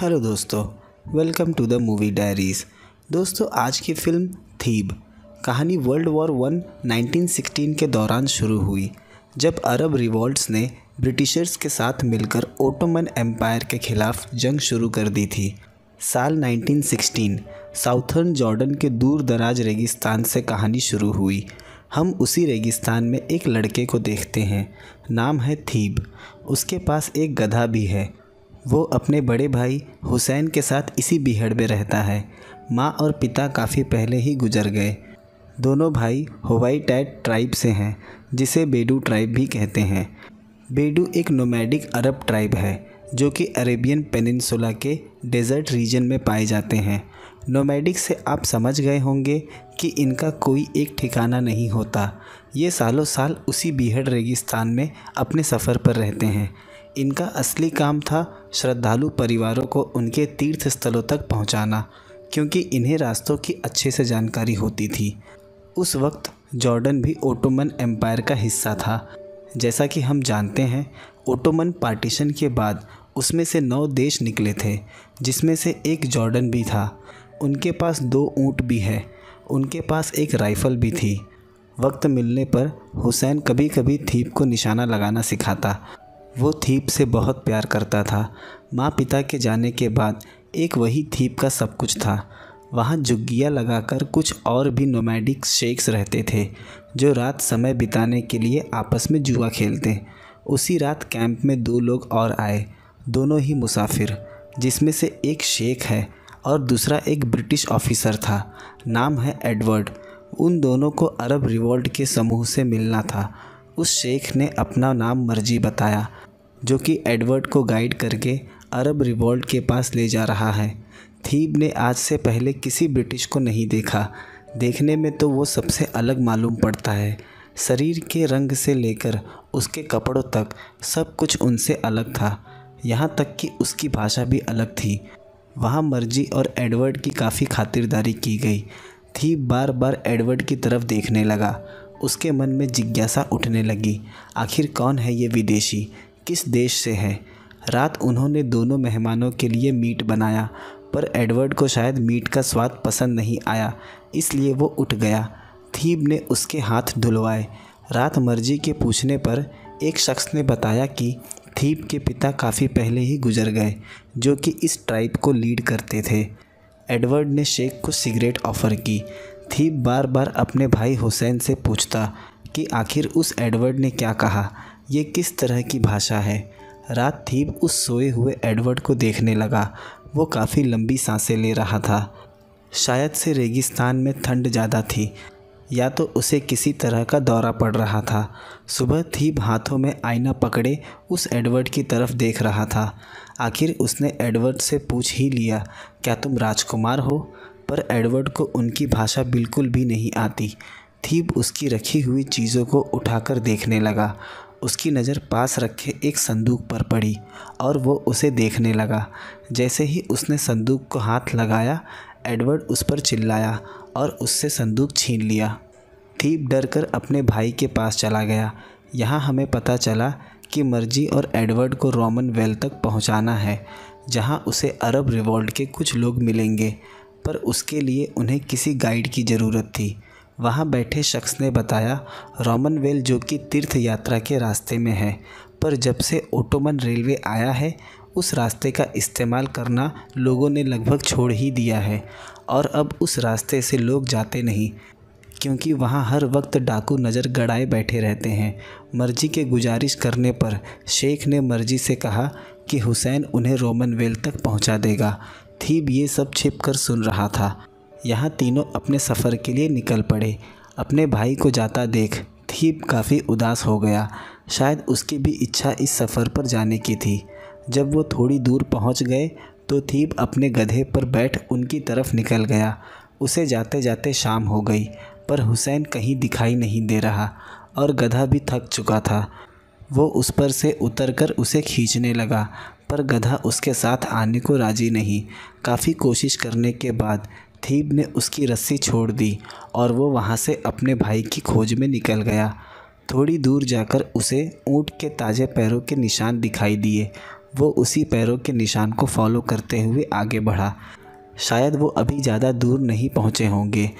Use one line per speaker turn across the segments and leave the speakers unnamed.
hello दोस्तों welcome to the movie diaries दोस्तों आज की फिल्म थीब कहानी वर्ल्ड वॉर वन 1916 के दौरान शुरू हुई जब अरब रिवॉल्ट्स ने ब्रिटिशर्स के साथ मिलकर ओटोमन एम्पायर के खिलाफ जंग शुरू कर दी थी साल 1916 साउथर्न जॉर्डन के दूर दराज रेगिस्तान से कहानी शुरू हुई हम उसी रेगिस्तान में एक लड़के को देखते हैं नाम है थीब उसके पास एक गधा भी है वो अपने बड़े भाई हुसैन के साथ इसी बिहड़ में रहता है माँ और पिता काफ़ी पहले ही गुजर गए दोनों भाई हवाई टैट ट्राइब से हैं जिसे बेडू ट्राइब भी कहते हैं बेडू एक नोमैडिक अरब ट्राइब है जो कि अरेबियन पेनिनसुला के डेजर्ट रीजन में पाए जाते हैं नोमैडिक से आप समझ गए होंगे कि इनका कोई एक ठिकाना नहीं होता ये सालों साल उसी बीहड़ रेगिस्तान में अपने सफ़र पर रहते हैं इनका असली काम था श्रद्धालु परिवारों को उनके तीर्थ स्थलों तक पहुंचाना, क्योंकि इन्हें रास्तों की अच्छे से जानकारी होती थी उस वक्त जॉर्डन भी ओटोमन एम्पायर का हिस्सा था जैसा कि हम जानते हैं ओटोमन पार्टीशन के बाद उसमें से नौ देश निकले थे जिसमें से एक जॉर्डन भी था उनके पास दो ऊँट भी है उनके पास एक राइफ़ल भी थी वक्त मिलने पर हुसैन कभी कभी थीप को निशाना लगाना सिखाता वो थीप से बहुत प्यार करता था माँ पिता के जाने के बाद एक वही थीप का सब कुछ था वहाँ जुग्गिया लगाकर कुछ और भी नोमैडिक शेख्स रहते थे जो रात समय बिताने के लिए आपस में जुआ खेलते उसी रात कैंप में दो लोग और आए दोनों ही मुसाफिर जिसमें से एक शेख है और दूसरा एक ब्रिटिश ऑफिसर था नाम है एडवर्ड उन दोनों को अरब रिवॉल्ट के समूह से मिलना था उस शेख ने अपना नाम मर्जी बताया जो कि एडवर्ड को गाइड करके अरब रिवॉल्ट के पास ले जा रहा है थीब ने आज से पहले किसी ब्रिटिश को नहीं देखा देखने में तो वो सबसे अलग मालूम पड़ता है शरीर के रंग से लेकर उसके कपड़ों तक सब कुछ उनसे अलग था यहाँ तक कि उसकी भाषा भी अलग थी वहाँ मर्जी और एडवर्ड की काफ़ी खातिरदारी की गई थी बार बार एडवर्ड की तरफ देखने लगा उसके मन में जिज्ञासा उठने लगी आखिर कौन है ये विदेशी किस देश से है रात उन्होंने दोनों मेहमानों के लिए मीट बनाया पर एडवर्ड को शायद मीट का स्वाद पसंद नहीं आया इसलिए वो उठ गया थीब ने उसके हाथ धुलवाए रात मर्जी के पूछने पर एक शख्स ने बताया कि थीप के पिता काफ़ी पहले ही गुजर गए जो कि इस ट्राइब को लीड करते थे एडवर्ड ने शेख को सिगरेट ऑफ़र की थीप बार बार अपने भाई हुसैन से पूछता कि आखिर उस एडवर्ड ने क्या कहा ये किस तरह की भाषा है रात थीब उस सोए हुए एडवर्ड को देखने लगा वो काफ़ी लंबी सांसें ले रहा था शायद से रेगिस्तान में ठंड ज़्यादा थी या तो उसे किसी तरह का दौरा पड़ रहा था सुबह थीब हाथों में आईना पकड़े उस एडवर्ड की तरफ देख रहा था आखिर उसने एडवर्ड से पूछ ही लिया क्या तुम राजकुमार हो पर एडवर्ड को उनकी भाषा बिल्कुल भी नहीं आती थीब उसकी रखी हुई चीज़ों को उठाकर देखने लगा उसकी नज़र पास रखे एक संदूक पर पड़ी और वो उसे देखने लगा जैसे ही उसने संदूक को हाथ लगाया एडवर्ड उस पर चिल्लाया और उससे संदूक छीन लिया थीप डर कर अपने भाई के पास चला गया यहाँ हमें पता चला कि मर्जी और एडवर्ड को रोमन वेल तक पहुँचाना है जहाँ उसे अरब रिवॉल्ट के कुछ लोग मिलेंगे पर उसके लिए उन्हें किसी गाइड की ज़रूरत थी वहाँ बैठे शख्स ने बताया रोमनवेल जो कि तीर्थ यात्रा के रास्ते में है पर जब से ओटोमन रेलवे आया है उस रास्ते का इस्तेमाल करना लोगों ने लगभग छोड़ ही दिया है और अब उस रास्ते से लोग जाते नहीं क्योंकि वहाँ हर वक्त डाकू नज़र गड़ाए बैठे रहते हैं मर्जी के गुजारिश करने पर शेख ने मर्जी से कहा कि हुसैन उन्हें रोमन वेल तक पहुँचा देगा थीब ये सब छिप कर सुन रहा था यहाँ तीनों अपने सफ़र के लिए निकल पड़े अपने भाई को जाता देख थीप काफ़ी उदास हो गया शायद उसकी भी इच्छा इस सफ़र पर जाने की थी जब वो थोड़ी दूर पहुँच गए तो थीप अपने गधे पर बैठ उनकी तरफ निकल गया उसे जाते जाते शाम हो गई पर हुसैन कहीं दिखाई नहीं दे रहा और गधा भी थक चुका था वो उस पर से उतरकर उसे खींचने लगा पर गधा उसके साथ आने को राजी नहीं काफ़ी कोशिश करने के बाद थीब ने उसकी रस्सी छोड़ दी और वो वहाँ से अपने भाई की खोज में निकल गया थोड़ी दूर जाकर उसे ऊँट के ताज़े पैरों के निशान दिखाई दिए वो उसी पैरों के निशान को फॉलो करते हुए आगे बढ़ा शायद वो अभी ज़्यादा दूर नहीं पहुँचे होंगे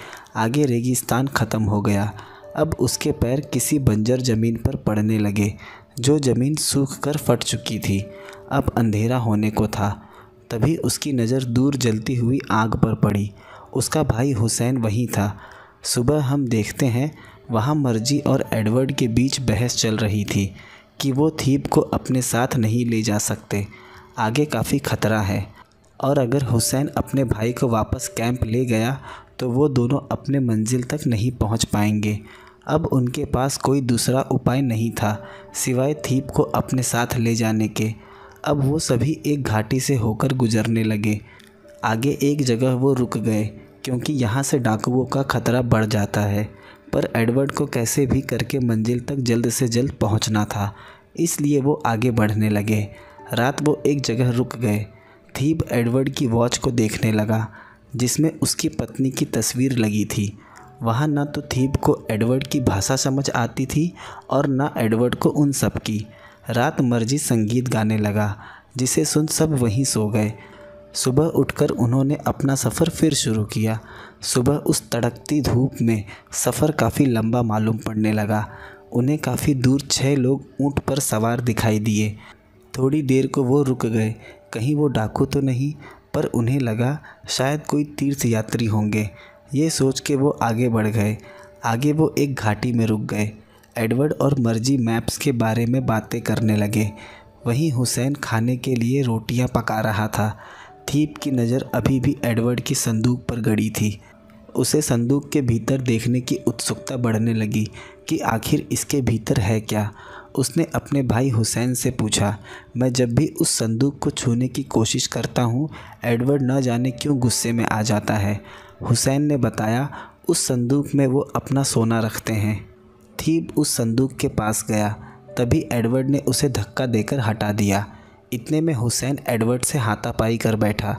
आगे रेगिस्तान ख़त्म हो गया अब उसके पैर किसी बंजर ज़मीन पर पड़ने लगे जो ज़मीन सूख कर फट चुकी थी अब अंधेरा होने को था तभी उसकी नज़र दूर जलती हुई आग पर पड़ी उसका भाई हुसैन वहीं था सुबह हम देखते हैं वहाँ मर्जी और एडवर्ड के बीच बहस चल रही थी कि वो थीप को अपने साथ नहीं ले जा सकते आगे काफ़ी खतरा है और अगर हुसैन अपने भाई को वापस कैंप ले गया तो वो दोनों अपने मंजिल तक नहीं पहुंच पाएंगे अब उनके पास कोई दूसरा उपाय नहीं था सिवाय थीप को अपने साथ ले जाने के अब वो सभी एक घाटी से होकर गुजरने लगे आगे एक जगह वो रुक गए क्योंकि यहाँ से डाकुओं का खतरा बढ़ जाता है पर एडवर्ड को कैसे भी करके मंजिल तक जल्द से जल्द पहुँचना था इसलिए वो आगे बढ़ने लगे रात वो एक जगह रुक गए थीब एडवर्ड की वॉच को देखने लगा जिसमें उसकी पत्नी की तस्वीर लगी थी वहाँ ना तो थीब को एडवर्ड की भाषा समझ आती थी और ना एडवर्ड को उन सब की रात मर्जी संगीत गाने लगा जिसे सुन सब वहीं सो गए सुबह उठकर उन्होंने अपना सफ़र फिर शुरू किया सुबह उस तड़कती धूप में सफ़र काफ़ी लंबा मालूम पड़ने लगा उन्हें काफ़ी दूर छः लोग ऊँट पर सवार दिखाई दिए थोड़ी देर को वो रुक गए कहीं वो डाकू तो नहीं पर उन्हें लगा शायद कोई तीर्थ यात्री होंगे ये सोच के वो आगे बढ़ गए आगे वो एक घाटी में रुक गए एडवर्ड और मर्जी मैप्स के बारे में बातें करने लगे वहीं हुसैन खाने के लिए रोटियां पका रहा था थीप की नज़र अभी भी एडवर्ड की संदूक पर गड़ी थी उसे संदूक के भीतर देखने की उत्सुकता बढ़ने लगी कि आखिर इसके भीतर है क्या उसने अपने भाई हुसैन से पूछा मैं जब भी उस संदूक को छूने की कोशिश करता हूँ एडवर्ड न जाने क्यों गुस्से में आ जाता है हुसैन ने बताया उस संदूक में वो अपना सोना रखते हैं थीप उस संदूक के पास गया तभी एडवर्ड ने उसे धक्का देकर हटा दिया इतने में हुसैन एडवर्ड से हाथापाई कर बैठा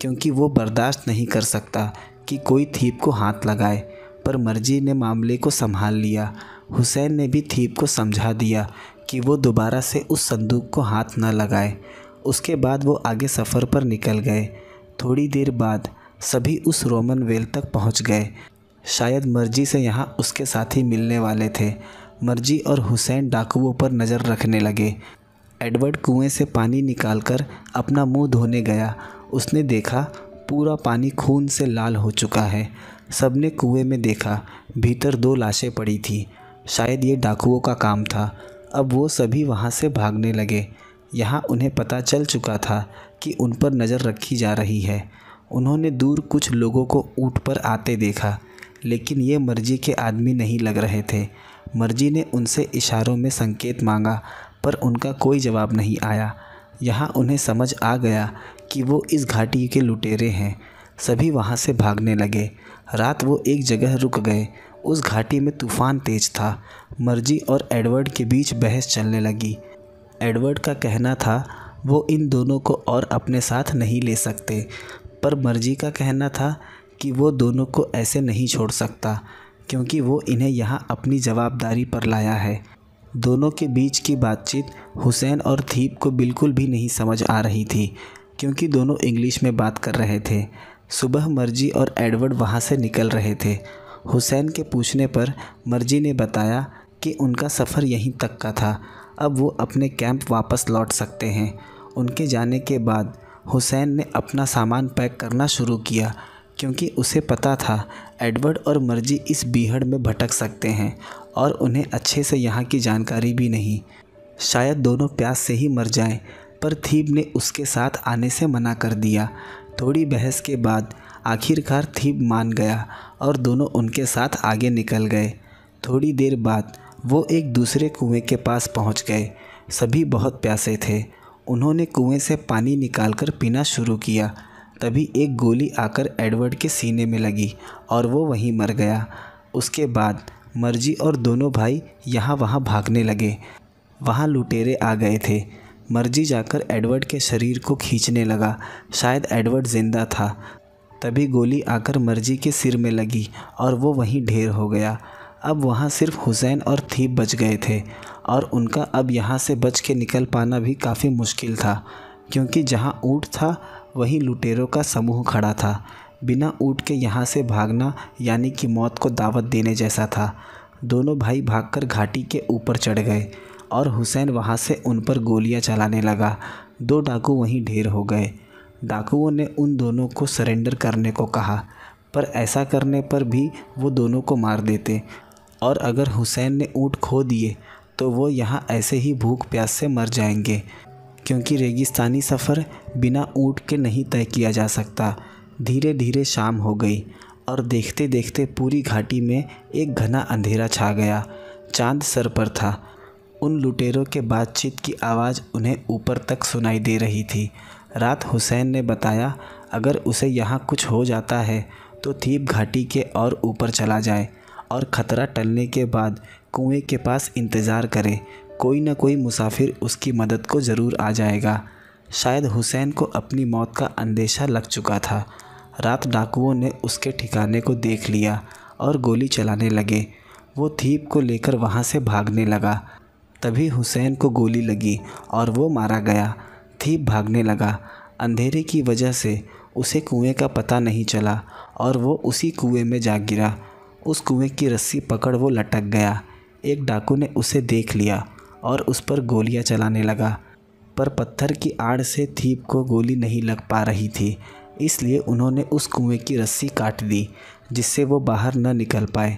क्योंकि वो बर्दाश्त नहीं कर सकता कि कोई थीप को हाथ लगाए पर मर्जी ने मामले को संभाल लिया हुसैन ने भी थीप को समझा दिया कि वो दोबारा से उस संदूक को हाथ न लगाए उसके बाद वो आगे सफ़र पर निकल गए थोड़ी देर बाद सभी उस रोमन वेल तक पहुंच गए शायद मर्जी से यहाँ उसके साथी मिलने वाले थे मर्जी और हुसैन डाकुओं पर नज़र रखने लगे एडवर्ड कुएं से पानी निकालकर अपना मुंह धोने गया उसने देखा पूरा पानी खून से लाल हो चुका है सबने कुएं में देखा भीतर दो लाशें पड़ी थी शायद ये डाकुओं का काम था अब वो सभी वहाँ से भागने लगे यहाँ उन्हें पता चल चुका था कि उन पर नज़र रखी जा रही है उन्होंने दूर कुछ लोगों को ऊँट पर आते देखा लेकिन ये मर्जी के आदमी नहीं लग रहे थे मर्जी ने उनसे इशारों में संकेत मांगा पर उनका कोई जवाब नहीं आया यहाँ उन्हें समझ आ गया कि वो इस घाटी के लुटेरे हैं सभी वहाँ से भागने लगे रात वो एक जगह रुक गए उस घाटी में तूफान तेज था मर्जी और एडवर्ड के बीच बहस चलने लगी एडवर्ड का कहना था वो इन दोनों को और अपने साथ नहीं ले सकते पर मर्जी का कहना था कि वो दोनों को ऐसे नहीं छोड़ सकता क्योंकि वो इन्हें यहाँ अपनी जवाबदारी पर लाया है दोनों के बीच की बातचीत हुसैन और थीप को बिल्कुल भी नहीं समझ आ रही थी क्योंकि दोनों इंग्लिश में बात कर रहे थे सुबह मर्जी और एडवर्ड वहाँ से निकल रहे थे हुसैन के पूछने पर मर्जी ने बताया कि उनका सफ़र यहीं तक का था अब वो अपने कैंप वापस लौट सकते हैं उनके जाने के बाद हुसैन ने अपना सामान पैक करना शुरू किया क्योंकि उसे पता था एडवर्ड और मर्जी इस बीहड़ में भटक सकते हैं और उन्हें अच्छे से यहाँ की जानकारी भी नहीं शायद दोनों प्यास से ही मर जाएं पर थीब ने उसके साथ आने से मना कर दिया थोड़ी बहस के बाद आखिरकार थीब मान गया और दोनों उनके साथ आगे निकल गए थोड़ी देर बाद वो एक दूसरे कुएं के पास पहुंच गए सभी बहुत प्यासे थे उन्होंने कुएं से पानी निकालकर पीना शुरू किया तभी एक गोली आकर एडवर्ड के सीने में लगी और वो वहीं मर गया उसके बाद मर्जी और दोनों भाई यहाँ वहाँ भागने लगे वहाँ लुटेरे आ गए थे मर्जी जाकर एडवर्ड के शरीर को खींचने लगा शायद एडवर्ड जिंदा था तभी गोली आकर मर्जी के सिर में लगी और वो वहीं ढेर हो गया अब वहाँ सिर्फ हुसैन और थीप बच गए थे और उनका अब यहाँ से बच के निकल पाना भी काफ़ी मुश्किल था क्योंकि जहाँ ऊँट था वहीं लुटेरों का समूह खड़ा था बिना ऊँट के यहाँ से भागना यानी कि मौत को दावत देने जैसा था दोनों भाई भागकर घाटी के ऊपर चढ़ गए और हुसैन वहाँ से उन पर गोलियाँ चलाने लगा दो डाकू वहीं ढेर हो गए डाकुओं ने उन दोनों को सरेंडर करने को कहा पर ऐसा करने पर भी वो दोनों को मार देते और अगर हुसैन ने ऊँट खो दिए तो वो यहाँ ऐसे ही भूख प्यास से मर जाएंगे क्योंकि रेगिस्तानी सफ़र बिना ऊँट के नहीं तय किया जा सकता धीरे धीरे शाम हो गई और देखते देखते पूरी घाटी में एक घना अंधेरा छा गया चांद सर पर था उन लुटेरों के बातचीत की आवाज़ उन्हें ऊपर तक सुनाई दे रही थी रात हुसैन ने बताया अगर उसे यहाँ कुछ हो जाता है तो थीप घाटी के और ऊपर चला जाए और ख़तरा टलने के बाद कुएं के पास इंतज़ार करे कोई ना कोई मुसाफिर उसकी मदद को ज़रूर आ जाएगा शायद हुसैन को अपनी मौत का अंदेशा लग चुका था रात डाकुओं ने उसके ठिकाने को देख लिया और गोली चलाने लगे वो थीप को लेकर वहाँ से भागने लगा तभी हुसैन को गोली लगी और वो मारा गया थीप भागने लगा अंधेरे की वजह से उसे कुएं का पता नहीं चला और वो उसी कुएं में जा गिरा उस कुएं की रस्सी पकड़ वो लटक गया एक डाकू ने उसे देख लिया और उस पर गोलियां चलाने लगा पर पत्थर की आड़ से थीप को गोली नहीं लग पा रही थी इसलिए उन्होंने उस कुएं की रस्सी काट दी जिससे वो बाहर न निकल पाए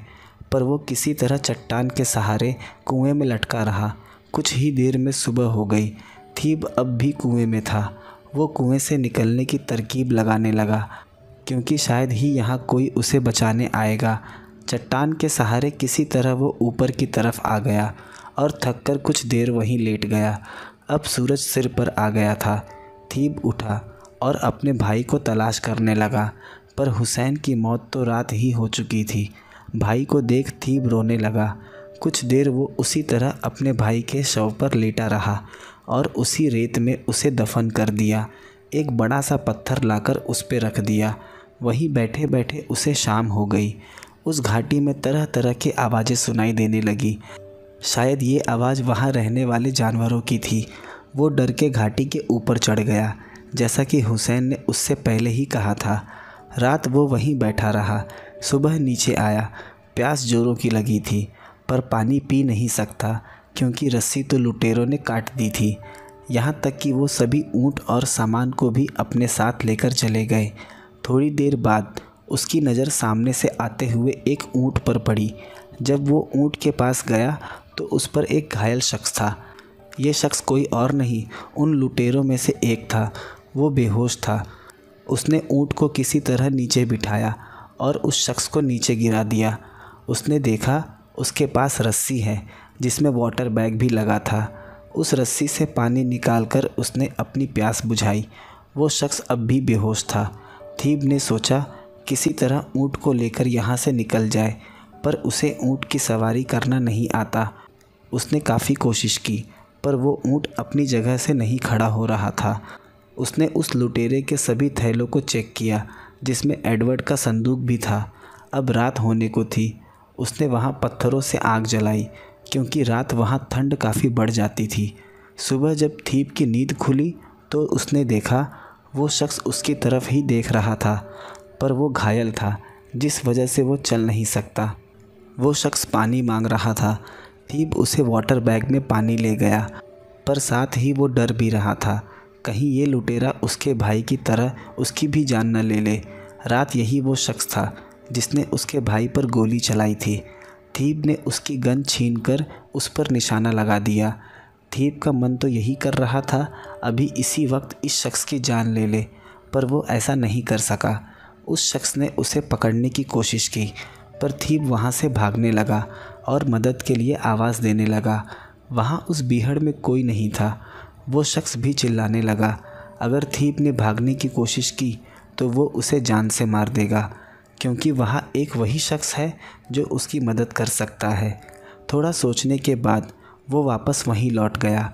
पर वो किसी तरह चट्टान के सहारे कुएं में लटका रहा कुछ ही देर में सुबह हो गई थीब अब भी कुएं में था वो कुएं से निकलने की तरकीब लगाने लगा क्योंकि शायद ही यहाँ कोई उसे बचाने आएगा चट्टान के सहारे किसी तरह वो ऊपर की तरफ आ गया और थक कर कुछ देर वहीं लेट गया अब सूरज सिर पर आ गया था थीब उठा और अपने भाई को तलाश करने लगा पर हुसैन की मौत तो रात ही हो चुकी थी भाई को देख थीब रोने लगा कुछ देर वो उसी तरह अपने भाई के शव पर लेटा रहा और उसी रेत में उसे दफन कर दिया एक बड़ा सा पत्थर लाकर उस पर रख दिया वहीं बैठे बैठे उसे शाम हो गई उस घाटी में तरह तरह की आवाज़ें सुनाई देने लगी शायद ये आवाज़ वहाँ रहने वाले जानवरों की थी वो डर के घाटी के ऊपर चढ़ गया जैसा कि हुसैन ने उससे पहले ही कहा था रात वो वहीं बैठा रहा सुबह नीचे आया प्यास जोरों की लगी थी पर पानी पी नहीं सकता क्योंकि रस्सी तो लुटेरों ने काट दी थी यहाँ तक कि वो सभी ऊँट और सामान को भी अपने साथ लेकर चले गए थोड़ी देर बाद उसकी नज़र सामने से आते हुए एक ऊँट पर पड़ी जब वो ऊँट के पास गया तो उस पर एक घायल शख्स था ये शख्स कोई और नहीं उन लुटेरों में से एक था वो बेहोश था उसने ऊँट को किसी तरह नीचे बिठाया और उस शख्स को नीचे गिरा दिया उसने देखा उसके पास रस्सी है जिसमें वाटर बैग भी लगा था उस रस्सी से पानी निकालकर उसने अपनी प्यास बुझाई वो शख्स अब भी बेहोश था थीब ने सोचा किसी तरह ऊँट को लेकर यहाँ से निकल जाए पर उसे ऊँट की सवारी करना नहीं आता उसने काफ़ी कोशिश की पर वो ऊँट अपनी जगह से नहीं खड़ा हो रहा था उसने उस लुटेरे के सभी थैलों को चेक किया जिसमें एडवर्ड का संदूक भी था अब रात होने को थी उसने वहाँ पत्थरों से आग जलाई क्योंकि रात वहाँ ठंड काफ़ी बढ़ जाती थी सुबह जब थीप की नींद खुली तो उसने देखा वो शख्स उसकी तरफ ही देख रहा था पर वो घायल था जिस वजह से वो चल नहीं सकता वो शख्स पानी मांग रहा था थीप उसे वाटर बैग में पानी ले गया पर साथ ही वो डर भी रहा था कहीं ये लुटेरा उसके भाई की तरह उसकी भी जान न ले ले रात यही वो शख्स था जिसने उसके भाई पर गोली चलाई थी थीब ने उसकी गन छीन कर उस पर निशाना लगा दिया थीब का मन तो यही कर रहा था अभी इसी वक्त इस शख्स की जान ले ले पर वो ऐसा नहीं कर सका उस शख्स ने उसे पकड़ने की कोशिश की पर थीब वहाँ से भागने लगा और मदद के लिए आवाज़ देने लगा वहाँ उस बीहड़ में कोई नहीं था वो शख्स भी चिल्लाने लगा अगर थीप ने भागने की कोशिश की तो वो उसे जान से मार देगा क्योंकि वहाँ एक वही शख्स है जो उसकी मदद कर सकता है थोड़ा सोचने के बाद वो वापस वहीं लौट गया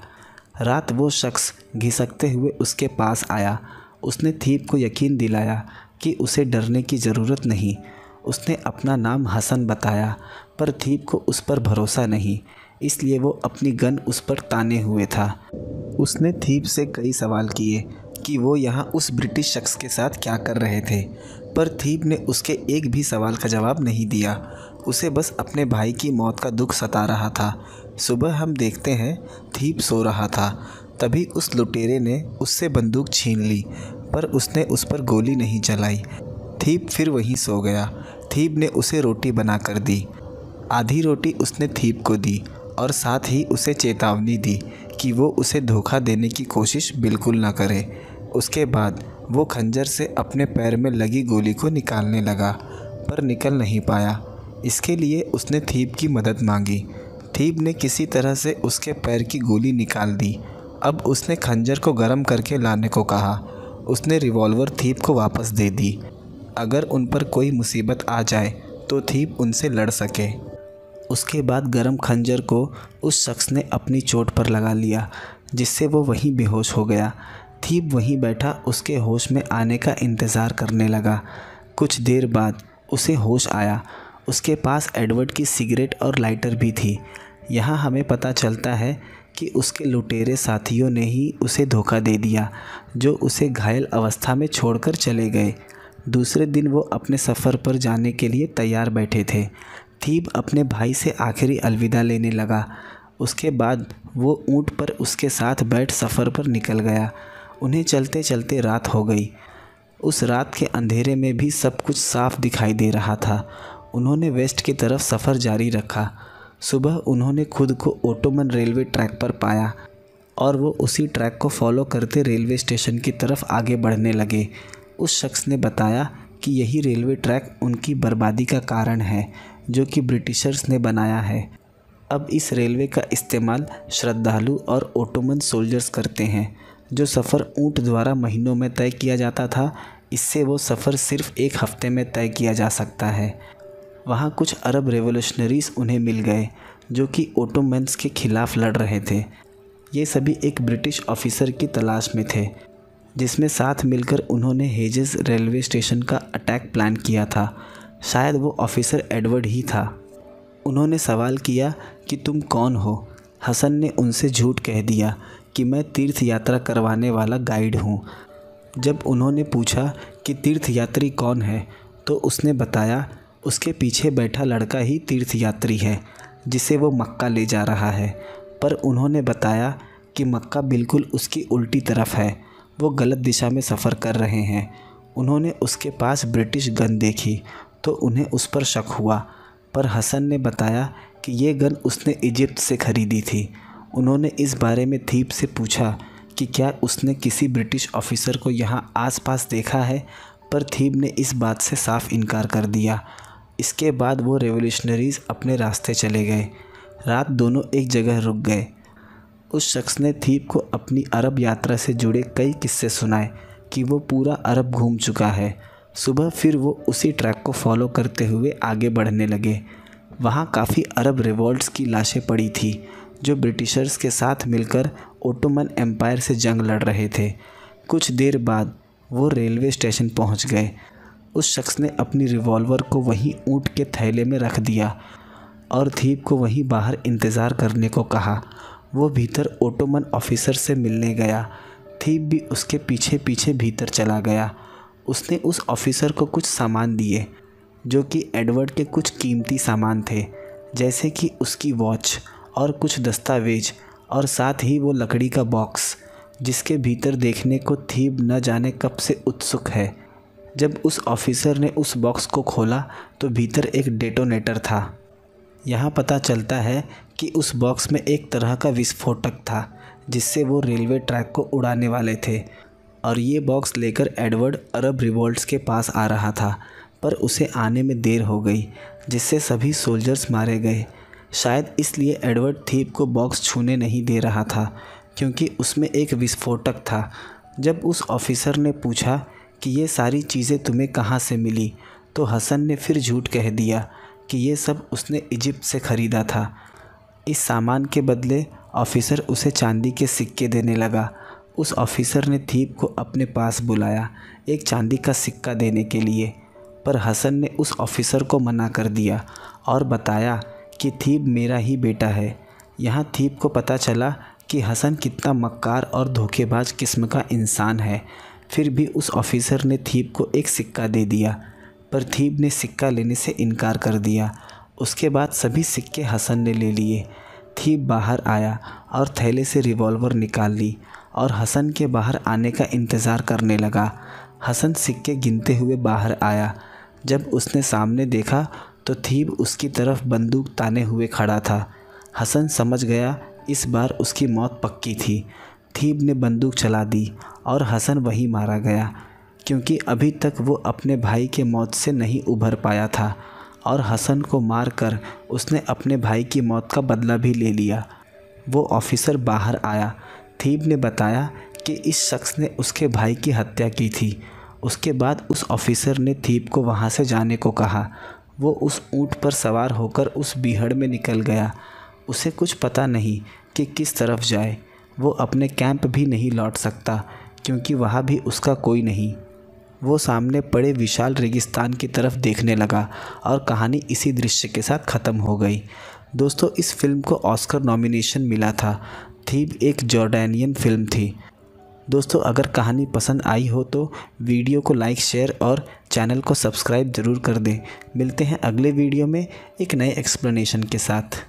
रात वो शख्स घिसकते हुए उसके पास आया उसने थीप को यकीन दिलाया कि उसे डरने की ज़रूरत नहीं उसने अपना नाम हसन बताया पर थीप को उस पर भरोसा नहीं इसलिए वो अपनी गन उस पर ताने हुए था उसने थीप से कई सवाल किए कि वो यहाँ उस ब्रिटिश शख्स के साथ क्या कर रहे थे पर थीप ने उसके एक भी सवाल का जवाब नहीं दिया उसे बस अपने भाई की मौत का दुख सता रहा था सुबह हम देखते हैं थीप सो रहा था तभी उस लुटेरे ने उससे बंदूक छीन ली पर उसने उस पर गोली नहीं चलाई थीप फिर वहीं सो गया थीप ने उसे रोटी बना कर दी आधी रोटी उसने थीप को दी और साथ ही उसे चेतावनी दी कि वो उसे धोखा देने की कोशिश बिल्कुल ना करे उसके बाद वो खंजर से अपने पैर में लगी गोली को निकालने लगा पर निकल नहीं पाया इसके लिए उसने थीप की मदद मांगी थीप ने किसी तरह से उसके पैर की गोली निकाल दी अब उसने खंजर को गर्म करके लाने को कहा उसने रिवॉल्वर थीप को वापस दे दी अगर उन पर कोई मुसीबत आ जाए तो थीप उनसे लड़ सके उसके बाद गरम खंजर को उस शख्स ने अपनी चोट पर लगा लिया जिससे वो वहीं बेहोश हो गया थीप वहीं बैठा उसके होश में आने का इंतज़ार करने लगा कुछ देर बाद उसे होश आया उसके पास एडवर्ड की सिगरेट और लाइटर भी थी यहाँ हमें पता चलता है कि उसके लुटेरे साथियों ने ही उसे धोखा दे दिया जो उसे घायल अवस्था में छोड़कर चले गए दूसरे दिन वो अपने सफ़र पर जाने के लिए तैयार बैठे थे थीब अपने भाई से आखिरी अलविदा लेने लगा उसके बाद वो ऊँट पर उसके साथ बैठ सफ़र पर निकल गया उन्हें चलते चलते रात हो गई उस रात के अंधेरे में भी सब कुछ साफ दिखाई दे रहा था उन्होंने वेस्ट की तरफ सफ़र जारी रखा सुबह उन्होंने खुद को ओटोमन रेलवे ट्रैक पर पाया और वो उसी ट्रैक को फॉलो करते रेलवे स्टेशन की तरफ आगे बढ़ने लगे उस शख्स ने बताया कि यही रेलवे ट्रैक उनकी बर्बादी का कारण है जो कि ब्रिटिशर्स ने बनाया है अब इस रेलवे का इस्तेमाल श्रद्धालु और ओटोमन सोल्जर्स करते हैं जो सफ़र ऊँट द्वारा महीनों में तय किया जाता था इससे वो सफ़र सिर्फ एक हफ्ते में तय किया जा सकता है वहाँ कुछ अरब रेवोल्यूशनरीज उन्हें मिल गए जो कि ओटोमेंस के खिलाफ लड़ रहे थे ये सभी एक ब्रिटिश ऑफिसर की तलाश में थे जिसमें साथ मिलकर उन्होंने हेजेस रेलवे स्टेशन का अटैक प्लान किया था शायद वो ऑफिसर एडवर्ड ही था उन्होंने सवाल किया कि तुम कौन हो हसन ने उनसे झूठ कह दिया कि मैं तीर्थ यात्रा करवाने वाला गाइड हूँ जब उन्होंने पूछा कि तीर्थ यात्री कौन है तो उसने बताया उसके पीछे बैठा लड़का ही तीर्थ यात्री है जिसे वो मक्का ले जा रहा है पर उन्होंने बताया कि मक्का बिल्कुल उसकी उल्टी तरफ है वो गलत दिशा में सफ़र कर रहे हैं उन्होंने उसके पास ब्रिटिश गन देखी तो उन्हें उस पर शक हुआ पर हसन ने बताया कि ये गन उसने इजिप्ट से ख़रीदी थी उन्होंने इस बारे में थीप से पूछा कि क्या उसने किसी ब्रिटिश ऑफिसर को यहाँ आसपास देखा है पर थीप ने इस बात से साफ इनकार कर दिया इसके बाद वो रेवोल्यूशनरीज़ अपने रास्ते चले गए रात दोनों एक जगह रुक गए उस शख्स ने थीप को अपनी अरब यात्रा से जुड़े कई किस्से सुनाए कि वो पूरा अरब घूम चुका है सुबह फिर वो उसी ट्रैक को फॉलो करते हुए आगे बढ़ने लगे वहाँ काफ़ी अरब रिवॉल्ट की लाशें पड़ी थी जो ब्रिटिशर्स के साथ मिलकर ओटोमन एम्पायर से जंग लड़ रहे थे कुछ देर बाद वो रेलवे स्टेशन पहुंच गए उस शख्स ने अपनी रिवॉल्वर को वहीं ऊँट के थैले में रख दिया और थीप को वहीं बाहर इंतज़ार करने को कहा वो भीतर ओटोमन ऑफिसर से मिलने गया थीप भी उसके पीछे पीछे भीतर चला गया उसने उस ऑफिसर को कुछ सामान दिए जो कि एडवर्ड के कुछ कीमती सामान थे जैसे कि उसकी वॉच और कुछ दस्तावेज और साथ ही वो लकड़ी का बॉक्स जिसके भीतर देखने को थीब न जाने कब से उत्सुक है जब उस ऑफिसर ने उस बॉक्स को खोला तो भीतर एक डेटोनेटर था यहाँ पता चलता है कि उस बॉक्स में एक तरह का विस्फोटक था जिससे वो रेलवे ट्रैक को उड़ाने वाले थे और ये बॉक्स लेकर एडवर्ड अरब रिवोल्ट्स के पास आ रहा था पर उसे आने में देर हो गई जिससे सभी सोल्जर्स मारे गए शायद इसलिए एडवर्ड थीप को बॉक्स छूने नहीं दे रहा था क्योंकि उसमें एक विस्फोटक था जब उस ऑफिसर ने पूछा कि ये सारी चीज़ें तुम्हें कहाँ से मिली तो हसन ने फिर झूठ कह दिया कि ये सब उसने इजिप्ट से ख़रीदा था इस सामान के बदले ऑफिसर उसे चांदी के सिक्के देने लगा उस ऑफिसर ने थीप को अपने पास बुलाया एक चांदी का सिक्का देने के लिए पर हसन ने उस ऑफिसर को मना कर दिया और बताया कि थीप मेरा ही बेटा है यहाँ थीप को पता चला कि हसन कितना मक्कार और धोखेबाज किस्म का इंसान है फिर भी उस ऑफिसर ने थीप को एक सिक्का दे दिया पर थीप ने सिक्का लेने से इनकार कर दिया उसके बाद सभी सिक्के हसन ने ले लिए थीप बाहर आया और थैले से रिवॉल्वर निकाल ली और हसन के बाहर आने का इंतज़ार करने लगा हसन सिक्के गिनते हुए बाहर आया जब उसने सामने देखा तो थीब उसकी तरफ बंदूक ताने हुए खड़ा था हसन समझ गया इस बार उसकी मौत पक्की थी थीब ने बंदूक चला दी और हसन वहीं मारा गया क्योंकि अभी तक वो अपने भाई के मौत से नहीं उभर पाया था और हसन को मार कर उसने अपने भाई की मौत का बदला भी ले लिया वो ऑफिसर बाहर आया थीब ने बताया कि इस शख्स ने उसके भाई की हत्या की थी उसके बाद उस ऑफिसर ने थीप को वहाँ से जाने को कहा वो उस ऊँट पर सवार होकर उस बीहड़ में निकल गया उसे कुछ पता नहीं कि किस तरफ जाए वो अपने कैंप भी नहीं लौट सकता क्योंकि वहाँ भी उसका कोई नहीं वो सामने पड़े विशाल रेगिस्तान की तरफ देखने लगा और कहानी इसी दृश्य के साथ ख़त्म हो गई दोस्तों इस फिल्म को ऑस्कर नॉमिनेशन मिला था थीब एक जॉर्डानियन फिल्म थी दोस्तों अगर कहानी पसंद आई हो तो वीडियो को लाइक शेयर और चैनल को सब्सक्राइब ज़रूर कर दें मिलते हैं अगले वीडियो में एक नए एक्सप्लेनेशन के साथ